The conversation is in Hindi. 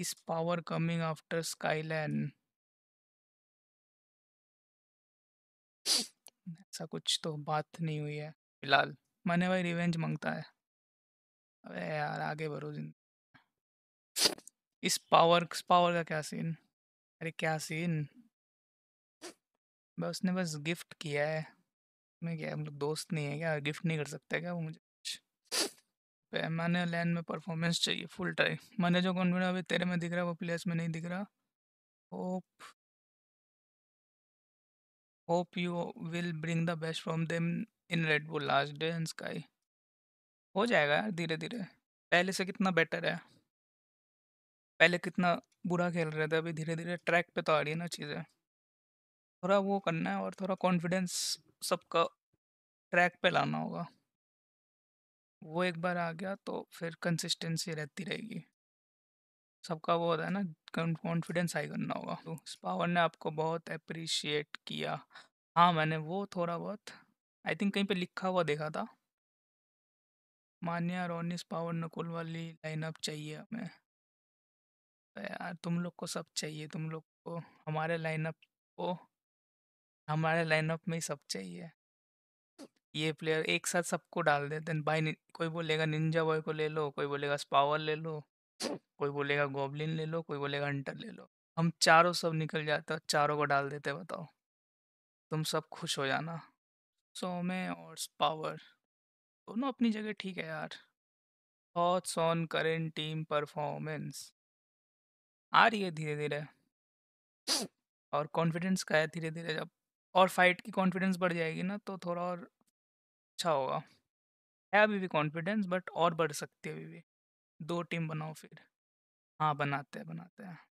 his power coming after Skylan. ऐसा कुछ तो बात नहीं हुई है फिलहाल मैंने भाई रिवेंज मांगता है अबे यार आगे बढ़ो जिंदगी इस पावर इस पावर का क्या सीन अरे क्या सीन बस उसने बस गिफ्ट किया है मैं क्या हम लोग दोस्त नहीं है क्या गिफ्ट नहीं कर सकते क्या वो मुझे पे मैंने लैन में परफॉर्मेंस चाहिए फुल ट्राई मैंने जो कॉन्फिडेंस अभी तेरे में दिख रहा है वो प्लेस में नहीं दिख रहा hope hope you will bring the best from them in Red Bull last day and sky हो जाएगा यार धीरे धीरे पहले से कितना बेटर है पहले कितना बुरा खेल रहे थे अभी धीरे धीरे ट्रैक पे तो आ रही है ना चीज़ें थोड़ा वो करना है और थोड़ा कॉन्फिडेंस सबका ट्रैक पे लाना होगा वो एक बार आ गया तो फिर कंसिस्टेंसी रहती रहेगी सबका वो होता है ना कॉन्फिडेंस हाई करना होगा तो इस पावर ने आपको बहुत अप्रिशिएट किया हाँ मैंने वो थोड़ा बहुत आई थिंक कहीं पे लिखा हुआ देखा था मान्या रोनिस पावर नकुल वाली लाइनअप चाहिए हमें तो यार तुम लोग को सब चाहिए तुम लोग को हमारे लाइनअप को हमारे लाइनअप में ही सब चाहिए ये प्लेयर एक साथ सबको डाल दे देन भाई कोई बोलेगा निंजा बॉय को ले लो कोई बोलेगा स्पावर ले लो कोई बोलेगा गोबलिन ले लो कोई बोलेगा हंटर ले लो हम चारों सब निकल जाते हैं चारों को डाल देते बताओ तुम सब खुश हो जाना सोमे और पावर दोनों अपनी जगह ठीक है यार thoughts on current team performance आ रही है धीरे धीरे और कॉन्फिडेंस का है धीरे धीरे जब और फाइट की कॉन्फिडेंस बढ़ जाएगी ना तो थोड़ा और अच्छा होगा है अभी भी कॉन्फिडेंस बट और बढ़ सकती है अभी भी दो टीम बनाओ फिर हाँ बनाते हैं बनाते हैं